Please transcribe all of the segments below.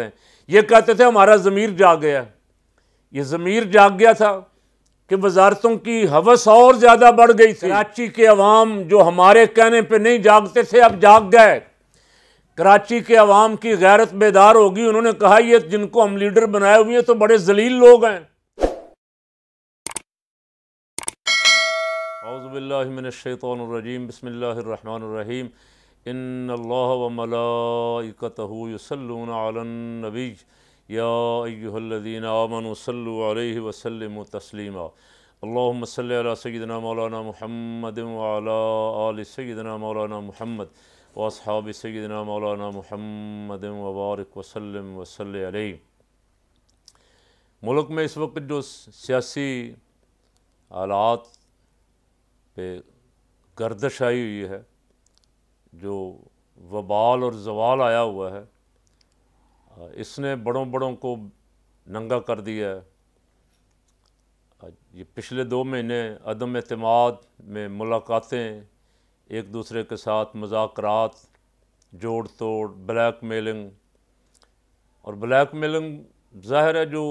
हैं ये कहते थे हमारा ज़मीर जाग गया ये ज़मीर जाग गया था कि वजारतों की हवस और ज़्यादा बढ़ गई थी कराची के अवाम जो हमारे कहने पर नहीं जागते थे अब जाग गए कराची के अवाम की गैरत बेदार होगी उन्होंने कहा ये जिनको हम लीडर बनाए हुए हैं तो बड़े जलील लोग हैं बिस्मिल्लाहिर्रहमानिर्रहीम इन अल्लाह वमलाकतहूसलनबी यादीन आमन वसलम तस्लिमा अल्लाम सल सैदना मौलाना महमद आल सैदना मौलाना महमद वसहाब सैदना मौलाना महमद वबारक वसलम वसल मुल्क में इस वक्त जो सियासी हालात पे गर्दश आई हुई है जो वबाल और जवाल आया हुआ है इसने बड़ों बड़ों को नंगा कर दिया है ये पिछले दो महीने अदम अतमाद में मुलाकातें एक दूसरे के साथ मजाकरात जोड़ तोड़ ब्लैक मेलिंग और ब्लैक मेलिंग ज़ाहिर है जो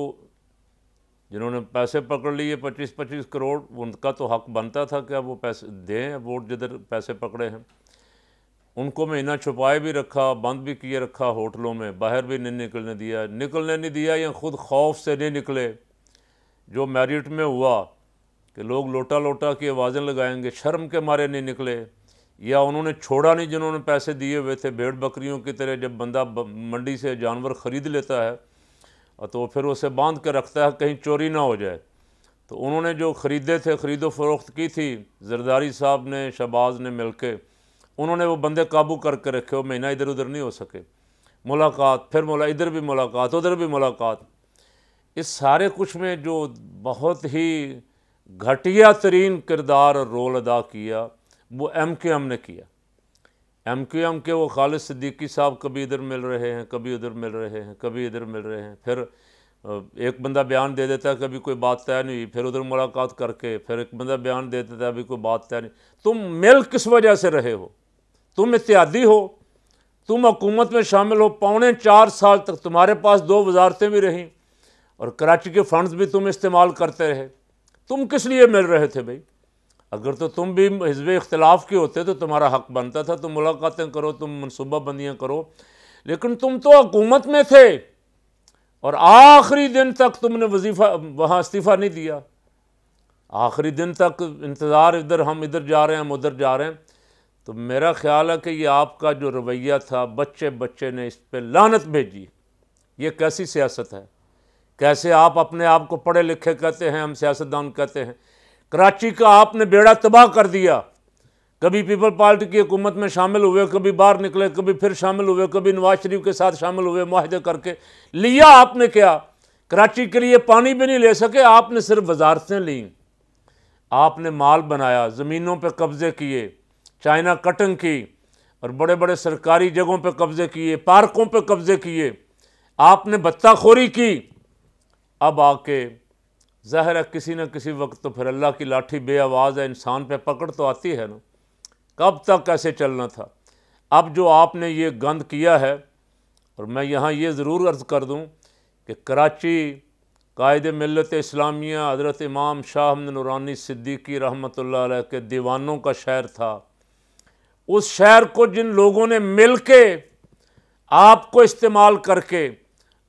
जिन्होंने पैसे पकड़ लिए पच्चीस पच्चीस करोड़ उनका तो हक बनता था कि अब वो पैसे दें वोट जिधर पैसे पकड़े हैं उनको महीना छुपाए भी रखा बंद भी किए रखा होटलों में बाहर भी नहीं निकलने दिया निकलने नहीं दिया या ख़ुद खौफ से नहीं निकले जो मैरिट में हुआ कि लोग लोटा लोटा की आवाज़ें लगाएंगे शर्म के मारे नहीं निकले या उन्होंने छोड़ा नहीं जिन्होंने पैसे दिए हुए थे भेड़ बकरियों की तरह जब बंदा मंडी से जानवर ख़रीद लेता है तो फिर उसे बांध के रखता है कहीं चोरी ना हो जाए तो उन्होंने जो ख़रीदे थे ख़रीदो फरोख्त की थी जरदारी साहब ने शहबाज ने मिल उन्होंने वो बंदे काबू करके रखे वो महीना इधर उधर नहीं हो सके मुलाकात फिर मुला इधर भी मुलाकात उधर भी मुलाकात इस सारे कुछ में जो बहुत ही घटिया तरीन किरदार रोल अदा किया वो एम के एम ने किया एम के एम के वो खालिद सिद्दीकी साहब कभी इधर मिल रहे हैं कभी उधर मिल रहे हैं कभी इधर मिल रहे हैं फिर एक बंदा बयान दे देता है कभी कोई बात तय नहीं फिर उधर मुलाकात करके फिर एक बंदा बयान दे देता है अभी कोई बात तय नहीं तुम मिल किस वजह से रहे हो तुम इत्यादि हो तुम हकूमत में शामिल हो पौने चार साल तक तुम्हारे पास दो वजारतें भी रहीं और कराची के फंड्स भी तुम इस्तेमाल करते रहे तुम किस लिए मिल रहे थे भाई अगर तो तुम भी हिजब इख्तलाफ के होते तो तुम्हारा हक बनता था तुम मुलाकातें करो तुम मनसूबा बंदियाँ करो लेकिन तुम तो हकूमत में थे और आखिरी दिन तक तुमने वजीफ़ा वहाँ इस्तीफ़ा नहीं दिया आखिरी दिन तक इंतज़ार इधर हम इधर जा रहे हैं हम उधर जा रहे हैं तो मेरा ख्याल है कि ये आपका जो रवैया था बच्चे बच्चे ने इस पर लानत भेजी ये कैसी सियासत है कैसे आप अपने आप को पढ़े लिखे कहते हैं हम सियासतदान कहते हैं कराची का आपने बेड़ा तबाह कर दिया कभी पीपल पार्टी की हुकूमत में शामिल हुए कभी बाहर निकले कभी फिर शामिल हुए कभी नवाज शरीफ के साथ शामिल हुए माहदे करके लिया आपने क्या कराची के लिए पानी भी नहीं ले सके आपने सिर्फ वजारतें लीं आपने माल बनाया ज़मीनों पर कब्ज़े किए चाइना कटिंग की और बड़े बड़े सरकारी जगहों पे कब्ज़े किए पार्कों पे कब्ज़े किए आपने बत्ताखोरी की अब आके ज़ाहिर है किसी न किसी वक्त तो फिर अल्लाह की लाठी बे आवाज़ है इंसान पे पकड़ तो आती है ना कब तक कैसे चलना था अब जो आपने ये गंद किया है और मैं यहाँ ये ज़रूर अर्ज़ कर दूँ कि कराची कायद मिलत इस्लामिया हज़रत इमाम शाह नूरानी सिद्दीकी रहमत के दीवानों का शहर था उस शहर को जिन लोगों ने मिल के आपको इस्तेमाल करके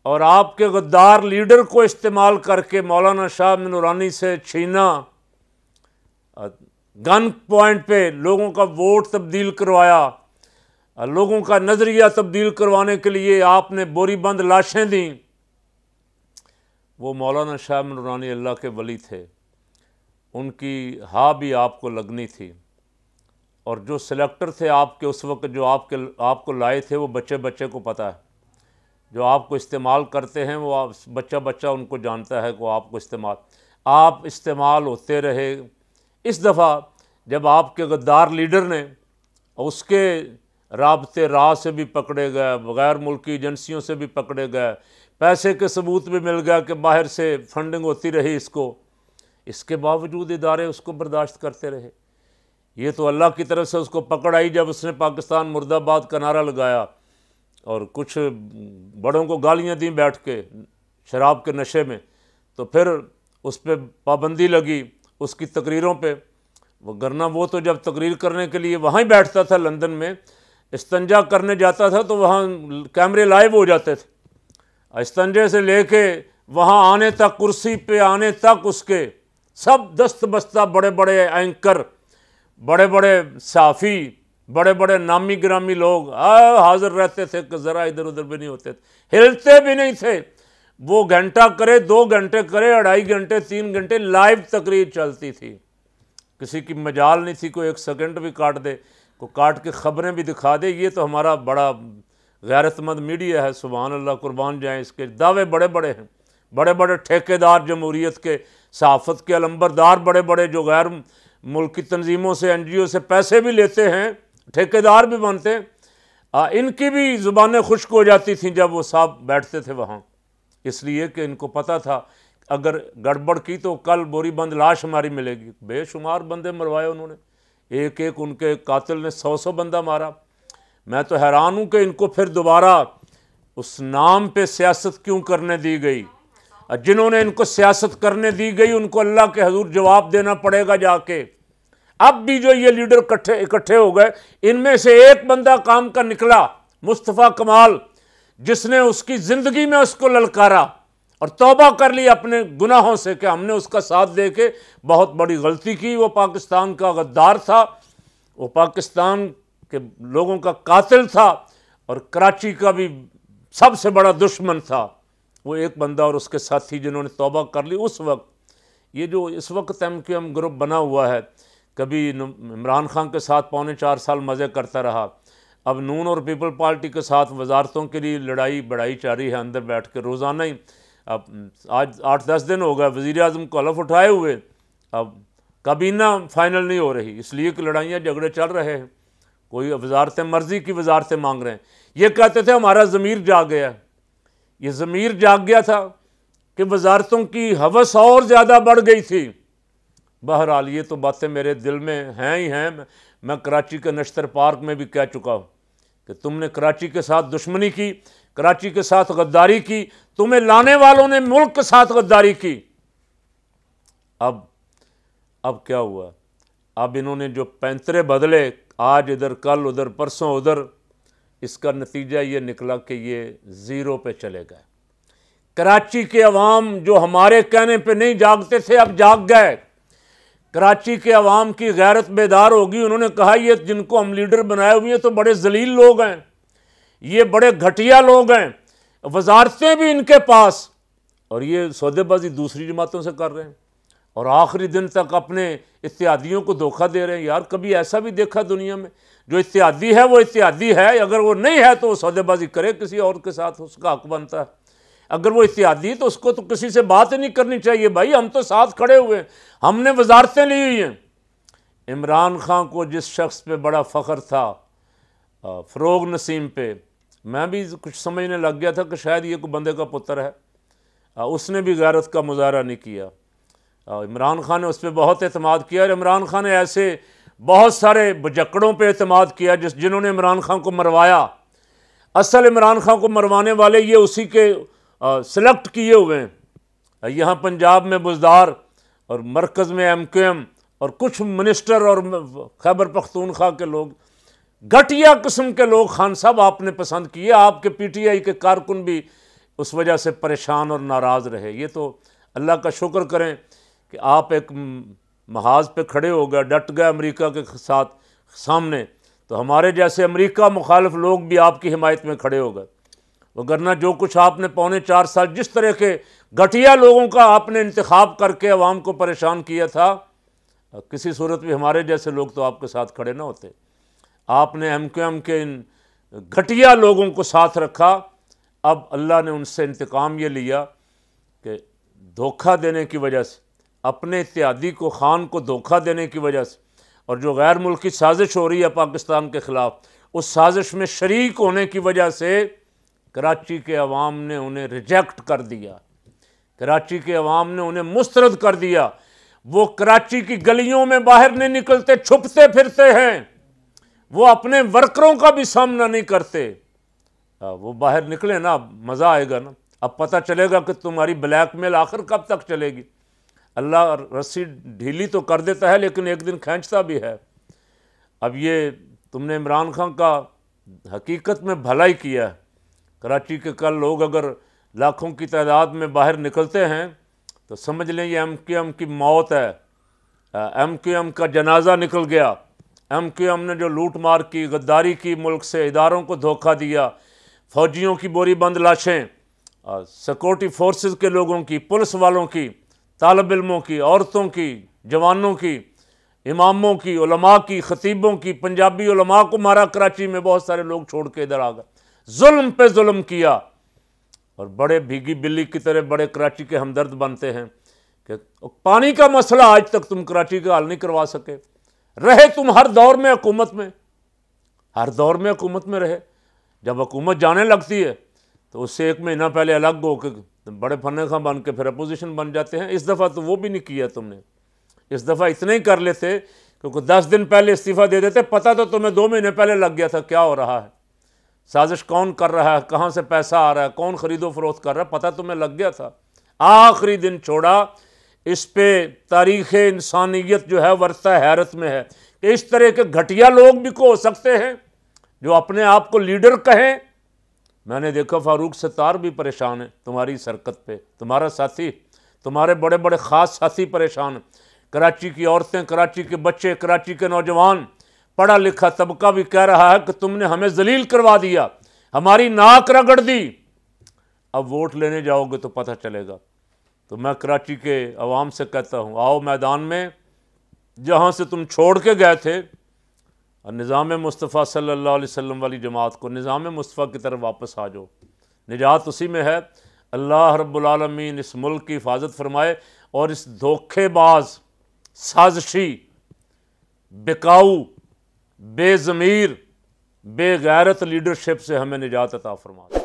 और आपके गद्दार लीडर को इस्तेमाल करके मौलाना शाह नूरानी से छीना गन पॉइंट पे लोगों का वोट तब्दील करवाया लोगों का नज़रिया तब्दील करवाने के लिए आपने बोरीबंद लाशें दी वो मौलाना शाह नूरानी अल्लाह के वली थे उनकी हा भी आपको लगनी थी और जो सिलेक्टर थे आपके उस वक्त जो आपके आपको लाए थे वो बच्चे बच्चे को पता है जो आपको इस्तेमाल करते हैं वो आप बच्चा बच्चा उनको जानता है को आपको इस्तेमाल आप इस्तेमाल होते रहे इस दफ़ा जब आपके गद्दार लीडर ने उसके रबते राह से भी पकड़े गए बगैर मुल्की एजेंसियों से भी पकड़े गए पैसे के सबूत भी मिल गया कि बाहर से फंडिंग होती रही इसको इसके बावजूद इदारे उसको बर्दाश्त करते रहे ये तो अल्लाह की तरफ से उसको पकड़ आई जब उसने पाकिस्तान मुर्दाबाद का नारा लगाया और कुछ बड़ों को गालियाँ दी बैठ के शराब के नशे में तो फिर उस पर पाबंदी लगी उसकी तकरीरों पर वो गरना वो तो जब तकरीर करने के लिए वहाँ ही बैठता था लंदन में इस्तंजा करने जाता था तो वहाँ कैमरे लाइव हो जाते थे इस्तंजे से ले कर वहाँ आने तक कुर्सी पे आने तक उसके सब दस्त बस्ता बड़े बड़े एंकर बड़े बड़े साफ़ी बड़े बड़े नामी ग्रामी लोग हाज़िर रहते थे कि ज़रा इधर उधर भी नहीं होते थे हिलते भी नहीं थे वो घंटा करे दो घंटे करे अढ़ाई घंटे तीन घंटे लाइव तकरीर चलती थी किसी की मजाल नहीं थी कोई एक सेकंड भी काट दे को काट के ख़बरें भी दिखा दे ये तो हमारा बड़ा गैरतमंद मीडिया है सुबह अल्लाह कुर्बान जाएँ इसके दावे बड़े बड़े हैं बड़े बड़े ठेकेदार जमहूरीत के सहाफ़त के अलंबरदार बड़े बड़े जो गैर मुल्क की तनजीमों से एन जी ओ से पैसे भी लेते हैं ठेकेदार भी बनते हैं आ, इनकी भी ज़ुबानें खुश्क हो जाती थी जब वो साहब बैठते थे वहाँ इसलिए कि इनको पता था अगर गड़बड़ की तो कल बोरी बंद लाश हमारी मिलेगी बेशुमार बंदे मरवाए उन्होंने एक एक उनके कातिल ने सौ सौ बंदा मारा मैं तो हैरान हूँ कि इनको फिर दोबारा उस नाम पे सियासत क्यों करने दी गई जिन्होंने इनको सियासत करने दी गई उनको अल्लाह के हजूर जवाब देना पड़ेगा जाके अब भी जो ये लीडर इकट्ठे इकट्ठे हो गए इनमें से एक बंदा काम का निकला मुस्तफ़ा कमाल जिसने उसकी ज़िंदगी में उसको ललकारा और तौबा कर ली अपने गुनाहों से कि हमने उसका साथ दे के बहुत बड़ी गलती की वो पाकिस्तान का गद्दार था वो पाकिस्तान के लोगों का कातिल था और कराची का भी सबसे बड़ा दुश्मन था वो एक बंदा और उसके साथी जिन्होंने तोबा कर ली उस वक्त ये जो इस वक्त एम क्यू एम ग्रुप बना हुआ है कभी इमरान खान के साथ पौने चार साल मज़े करता रहा अब नून और पीपल पार्टी के साथ वजारतों के लिए लड़ाई बढ़ाई जारी है अंदर बैठ के रोज़ाना ही अब आज आठ दस दिन हो गए वज़ी अजम को हलफ उठाए हुए अब काबीना फाइनल नहीं हो रही इसलिए कि लड़ाइयाँ झगड़े चल रहे हैं कोई वजारतें मर्ज़ी की वजारतें मांग रहे हैं ये कहते थे हमारा ज़मीर जा गया ये ज़मीर जाग गया था कि वजारतों की हवस और ज़्यादा बढ़ गई थी बहरहाल ये तो बातें मेरे दिल में हैं ही हैं मैं कराची के नश्तर पार्क में भी कह चुका हूँ कि तुमने कराची के साथ दुश्मनी की कराची के साथ गद्दारी की तुम्हें लाने वालों ने मुल्क के साथ गद्दारी की अब अब क्या हुआ अब इन्होंने जो पैंतरे बदले आज इधर कल उधर परसों उधर इसका नतीजा ये निकला कि ये ज़ीरो पे चले गए कराची के अवाम जो हमारे कहने पे नहीं जागते थे अब जाग गए कराची के अवाम की गैरत बेदार होगी उन्होंने कहा ये जिनको हम लीडर बनाए हुए हैं तो बड़े जलील लोग हैं ये बड़े घटिया लोग हैं वजारतें भी इनके पास और ये सौदेबाजी दूसरी जमातों से कर रहे हैं और आखिरी दिन तक अपने इत्यादियों को धोखा दे रहे हैं यार कभी ऐसा भी देखा दुनिया में जो इत्यादी है वो इत्यादी है अगर वो नहीं है तो वो सौदेबाजी करे किसी और के साथ उसका हक बनता है अगर वो इत्यादी तो उसको तो किसी से बात ही नहीं करनी चाहिए भाई हम तो साथ खड़े हुए हैं हमने वजारतें ली हुई हैं इमरान खान को जिस शख्स पर बड़ा फ़ख्र था फ़रोग नसीम पे मैं भी कुछ समझने लग गया था कि शायद ये कोई बंदे का पुत्र है उसने भी गैरत का मुजाहरा नहीं किया इमरान खान ने उस पर बहुत अहतम किया और इमरान खान ने ऐसे बहुत सारे बजकड़ों पर अहतम किया जिस जिन्होंने इमरान खान को मरवाया असल इमरान खान को मरवाने वाले ये उसी के सिलेक्ट किए हुए हैं यहाँ पंजाब में बुजदार और मरकज़ में एम क्यू एम और कुछ मिनिस्टर और खैबर पख्तूनख्वा के लोग घटिया किस्म के लोग खान साहब आपने पसंद किए आपके पी टी आई के कारकुन भी उस वजह से परेशान और नाराज़ रहे ये तो अल्लाह का शुक्र करें कि आप एक महाज पे खड़े हो गए डट गए अमेरिका के साथ सामने तो हमारे जैसे अमेरिका मुखालफ लोग भी आपकी हिमायत में खड़े हो गए वरना जो कुछ आपने पौने चार साल जिस तरह के घटिया लोगों का आपने इंतखब करके अवाम को परेशान किया था किसी सूरत में हमारे जैसे लोग तो आपके साथ खड़े ना होते आपने एम क्यू एम के इन घटिया लोगों को साथ रखा अब अल्लाह ने उनसे इंतकाम ये लिया कि धोखा देने की वजह से अपने इत्यादि को खान को धोखा देने की वजह से और जो गैर मुल्की साजिश हो रही है पाकिस्तान के ख़िलाफ़ उस साजिश में शरीक होने की वजह से कराची के अवाम ने उन्हें रिजेक्ट कर दिया कराची के अवाम ने उन्हें मुस्तरद कर दिया वो कराची की गलियों में बाहर नहीं निकलते छुपते फिरते हैं वो अपने वर्करों का भी सामना नहीं करते वो बाहर निकले ना मज़ा आएगा ना अब पता चलेगा कि तुम्हारी ब्लैक मेल आखिर कब तक चलेगी अल्लाह रस्सी ढीली तो कर देता है लेकिन एक दिन खींचता भी है अब ये तुमने इमरान खान का हकीकत में भलाई किया है कराची के कल लोग अगर लाखों की तादाद में बाहर निकलते हैं तो समझ लें ये एम क्यू एम की मौत है एम क्यू एम का जनाजा निकल गया एम क्यू एम ने जो लूट मार की गद्दारी की मुल्क से इदारों को धोखा दिया फौजियों की बोरी बंद लाशें सिक्योरिटी फोर्सेस के लोगों की पुलिस वालों की तालब इलमों की औरतों की जवानों की इमामों की उलमा की ख़तीबों की पंजाबी उलमा को मारा कराची में बहुत सारे लोग छोड़ के इधर आ गए जुल्म पे जुल्म किया और बड़े भीगी बिल्ली की तरह बड़े कराची के हमदर्द बनते हैं कि पानी का मसला आज तक तुम कराची का हल नहीं करवा सके रहे तुम हर दौर में हुकूमत में हर दौर में हुकूमत में रहे जब हुकूमत जाने लगती है तो उससे एक महीना पहले अलग हो के तो बड़े फन खां बन के फिर अपोजिशन बन जाते हैं इस दफ़ा तो वो भी नहीं किया तुमने इस दफ़ा इतने ही कर लेते क्योंकि दस दिन पहले इस्तीफ़ा दे देते पता तो तुम्हें दो महीने पहले लग गया था क्या हो रहा है साजिश कौन कर रहा है कहाँ से पैसा आ रहा है कौन ख़रीदो फरोख्त कर रहा है पता तुम्हें लग गया था आखिरी दिन छोड़ा इस पर तारीख़ इंसानियत जो है वर्षा हैरत में है कि इस तरह के घटिया लोग भी को हो सकते हैं जो अपने आप को लीडर कहें मैंने देखा फ़ारूक सतार भी परेशान है तुम्हारी सरकत पे तुम्हारा साथी तुम्हारे बड़े बड़े ख़ास साथी परेशान कराची की औरतें कराची के बच्चे कराची के नौजवान पढ़ा लिखा तबका भी कह रहा है कि तुमने हमें जलील करवा दिया हमारी नाक रगड़ दी अब वोट लेने जाओगे तो पता चलेगा तो मैं कराची के आवाम से कहता हूँ आओ मैदान में जहाँ से तुम छोड़ के गए थे और निज़ाम मुस्तफ़ा सल्लल्लाहु अलैहि वसल्लम वाली जमात को निज़ाम मुस्तफ़ा की तरफ वापस आ जाओ निजात उसी में है अल्लाह रब्लमीन इस मुल्क की हिफाजत फरमाए और इस धोखेबाज साजिशी बेकाऊ बेज़मीर बेगैरत लीडरशिप से हमें निजात अता फरमाए